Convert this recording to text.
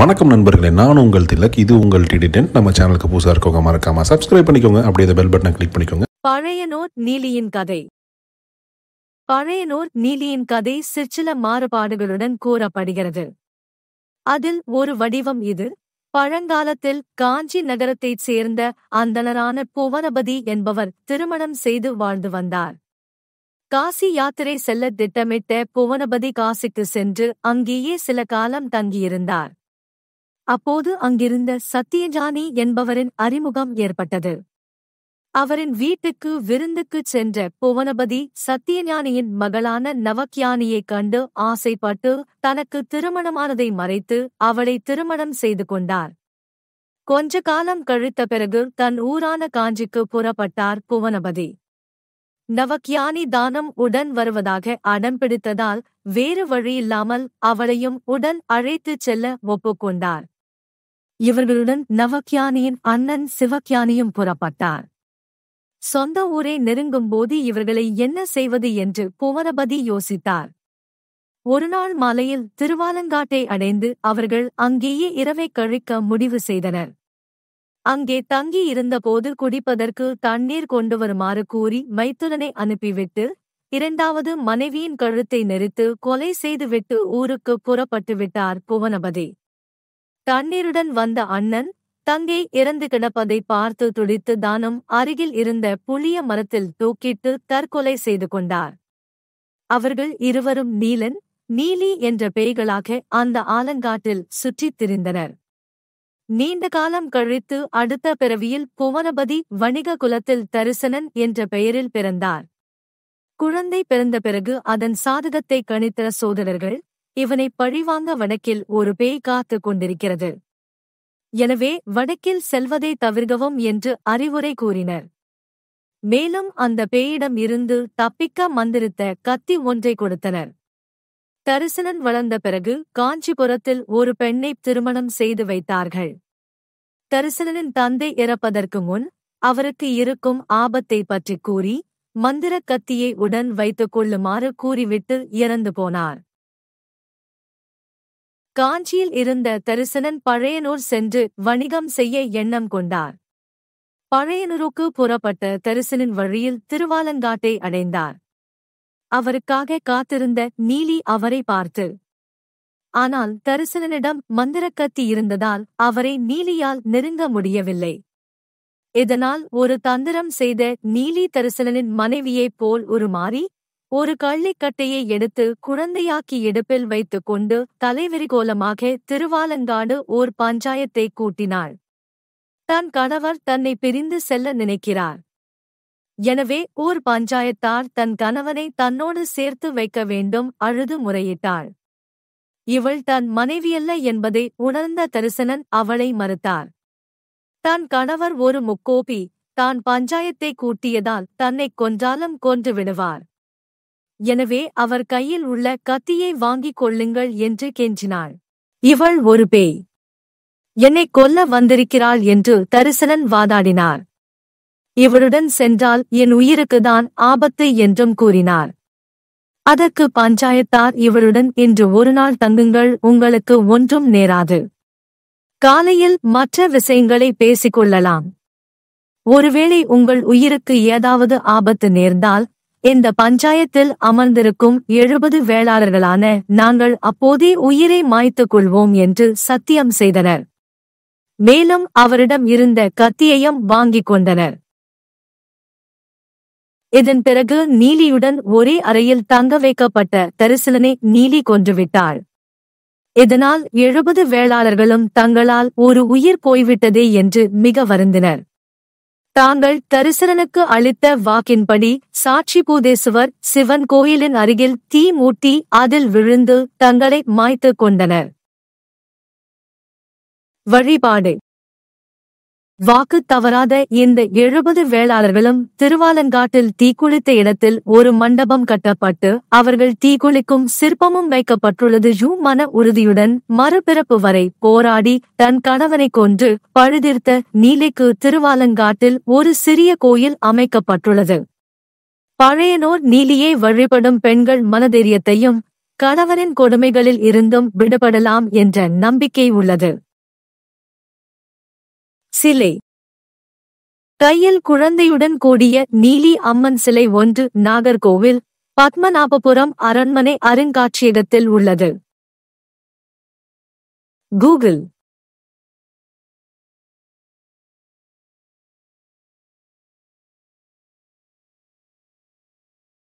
வணக்கம் நண்பர்களே நான் உங்கள் திலக் இது உங்கள் டிடிடென்ட் நம்ம சேனலுக்கு புதுசாக இருக்கவங்க மறக்காம சப்ஸ்கிரைப் பண்ணிக்கோங்க அப்படியே பெல் பட்டனை கிளிக் பண்ணிக்கோங்க பழையனோர் நீலியின் கதை பழையனோர் நீலியின் கதை சிற்சில மாறுபாடுகளுடன் கூறப்படுகிறது அதில் ஒரு வடிவம் இது பழங்காலத்தில் காஞ்சி நகரத்தைச் சேர்ந்த அந்தனரான புவனபதி என்பவர் திருமணம் செய்து வாழ்ந்து வந்தார் காசி யாத்திரை செல்ல திட்டமிட்ட புவனபதி காசிக்கு சென்று அங்கேயே சில காலம் தங்கியிருந்தார் அப்போது அங்கிருந்த சத்தியஜானி என்பவரின் அறிமுகம் ஏற்பட்டது அவரின் வீட்டுக்கு விருந்துக்குச் சென்ற புவனபதி சத்தியஞானியின் மகளான நவக்யானியைக் கண்டு ஆசைப்பட்டு தனக்கு திருமணமானதை மறைத்து அவளை திருமணம் செய்து கொண்டார் கொஞ்ச காலம் கழித்த பிறகு தன் ஊரான காஞ்சிக்கு புறப்பட்டார் புவனபதி நவக்யானி தானம் உடன் வருவதாக அடம் பிடித்ததால் வேறு வழியில்லாமல் அவளையும் உடன் அழைத்துச் செல்ல ஒப்புக்கொண்டார் இவர்களுடன் நவக்யானியின் அண்ணன் சிவக்யானியும் புறப்பட்டார் சொந்த ஊரை நெருங்கும்போது இவர்களை என்ன செய்வது என்று புவனபதி யோசித்தார் ஒருநாள் மாலையில் திருவாலங்காட்டை அடைந்து அவர்கள் அங்கேயே இரவை கழிக்க முடிவு செய்தனர் அங்கே தங்கி இருந்தபோது குடிப்பதற்கு தண்ணீர் கொண்டு வருமாறு கூறி மைத்துரனை அனுப்பிவிட்டு இரண்டாவது மனைவியின் கழுத்தை நெறித்து கொலை செய்துவிட்டு ஊருக்கு புறப்பட்டு விட்டார் புவனபதி தண்ணீருடன் வந்த அண்ணன் தங்கை இறந்து கிடப்பதை பார்த்து துடித்து தானும் அருகில் இருந்த புளிய மரத்தில் தூக்கிட்டு தற்கொலை செய்து கொண்டார் அவர்கள் இருவரும் நீலன் நீலி என்ற பேய்களாக அந்த ஆலங்காட்டில் சுற்றித் திரிந்தனர் நீண்ட காலம் கழித்து அடுத்த பிறவியில் புவனபதி வணிக குலத்தில் தரிசனன் என்ற பெயரில் பிறந்தார் குழந்தை பிறந்த பிறகு அதன் சாதகத்தை கணித்த சோதரர்கள் இவனை பழிவாங்க வடக்கில் ஒரு பேய் காத்து கொண்டிருக்கிறது எனவே வடக்கில் செல்வதை தவிர்க்கவும் என்று அறிவுரை கூறினர் மேலும் அந்த பேயிடம் இருந்து தப்பிக்க மந்திரித்த கத்தி ஒன்றை கொடுத்தனர் தரிசனன் வளர்ந்த பிறகு காஞ்சிபுரத்தில் ஒரு பெண்ணை திருமணம் செய்து வைத்தார்கள் தரிசனனின் தந்தை இறப்பதற்கு முன் அவருக்கு இருக்கும் ஆபத்தை பற்றி கூறி மந்திர கத்தியை உடன் வைத்துக் கொள்ளுமாறு கூறிவிட்டு இறந்து போனார் காஞ்சியில் இருந்த தரிசனன் பழையனூர் சென்று வணிகம் செய்ய எண்ணம் கொண்டார் பழையனூருக்கு புறப்பட்ட தரிசனின் வழியில் திருவாலங்காட்டை அடைந்தார் அவருக்காக காத்திருந்த நீலி அவரை பார்த்து ஆனால் தரிசனனிடம் மந்திரக்கத்தி இருந்ததால் அவரை நீலியால் நெருங்க முடியவில்லை இதனால் ஒரு தந்திரம் செய்த நீலி தரிசனனின் மனைவியைப் போல் உருமாறி ஒரு கள்ளிக்கட்டையை எடுத்து குழந்தையாக்கி இடுப்பில் கொண்டு தலைவிரிகோலமாக திருவாலங்காடு ஓர் பஞ்சாயத்தை கூட்டினாள் தன் கணவர் தன்னை பிரிந்து செல்ல நினைக்கிறார் எனவே ஊர் பஞ்சாயத்தார் தன் கணவனை தன்னோடு சேர்த்து வைக்க வேண்டும் அழுது முறையிட்டாள் இவள் தன் மனைவியல்ல என்பதை உணர்ந்த தரிசனன் அவளை மறுத்தார் தன் கணவர் ஒரு முக்கோபி தான் பஞ்சாயத்தை கூட்டியதால் தன்னை கொன்றாலும் கொன்று விடுவார் எனவே அவர் கையில் உள்ள கத்தியை வாங்கிக் கொள்ளுங்கள் என்று கெஞ்சினாள் இவள் ஒரு பேய் என்னை கொல்ல வந்திருக்கிறாள் என்று தரிசனன் வாதாடினார் இவளுடன் சென்றால் என் உயிருக்குதான் ஆபத்து என்றும் கூறினார் அதற்கு பஞ்சாயத்தார் இவளுடன் இன்று ஒரு நாள் தங்குங்கள் உங்களுக்கு ஒன்றும் நேராது காலையில் மற்ற விஷயங்களை பேசிக்கொள்ளலாம் ஒருவேளை உங்கள் உயிருக்கு ஏதாவது ஆபத்து நேர்ந்தால் இந்த பஞ்சாயத்தில் அமர்ந்திருக்கும் எழுபது வேளாளர்களான நாங்கள் அப்போதே உயிரை மாய்த்துக் கொள்வோம் என்று சத்தியம் செய்தனர் மேலும் அவரிடம் இருந்த கத்தியையும் வாங்கிக் கொண்டனர் இதன் பிறகு நீலியுடன் ஒரே அறையில் தங்க வைக்கப்பட்ட தரிசலனை நீலி கொன்றுவிட்டாள் இதனால் எழுபது வேளாளர்களும் தங்களால் ஒரு உயிர் போய்விட்டதே என்று மிக வருந்தினர் தாங்கள் தரிசனனுக்கு அளித்த வாக்கின்படி சாட்சி பூதேசுவர் சிவன் கோயிலின் அருகில் தீ மூட்டி அதில் விழுந்து தங்களை மாய்த்து கொண்டனர் வழிபாடு வாக்கு தவறாத இந்த எழுபது வேளாளர்களும் திருவாலங்காட்டில் தீக்குளித்த இடத்தில் ஒரு மண்டபம் கட்டப்பட்டு அவர்கள் தீக்குளிக்கும் சிற்பமும் வைக்கப்பட்டுள்ளது யூ மன உறுதியுடன் மறுபிறப்பு வரை போராடி தன் கணவனை கொன்று பழுதிர்த்த நீலைக்கு திருவாலங்காட்டில் ஒரு சிறிய கோயில் அமைக்கப்பட்டுள்ளது பழையனோர் நீலியே வழிபடும் பெண்கள் மனதைரியத்தையும் கணவனின் கொடுமைகளில் இருந்தும் விடுபடலாம் என்ற நம்பிக்கை உள்ளது சிலை கையில் குழந்தையுடன் கூடிய நீலி அம்மன் சிலை ஒன்று நாகர்கோவில் பத்மநாபபுரம் அரண்மனை அருங்காட்சியகத்தில் உள்ளது கூகுள்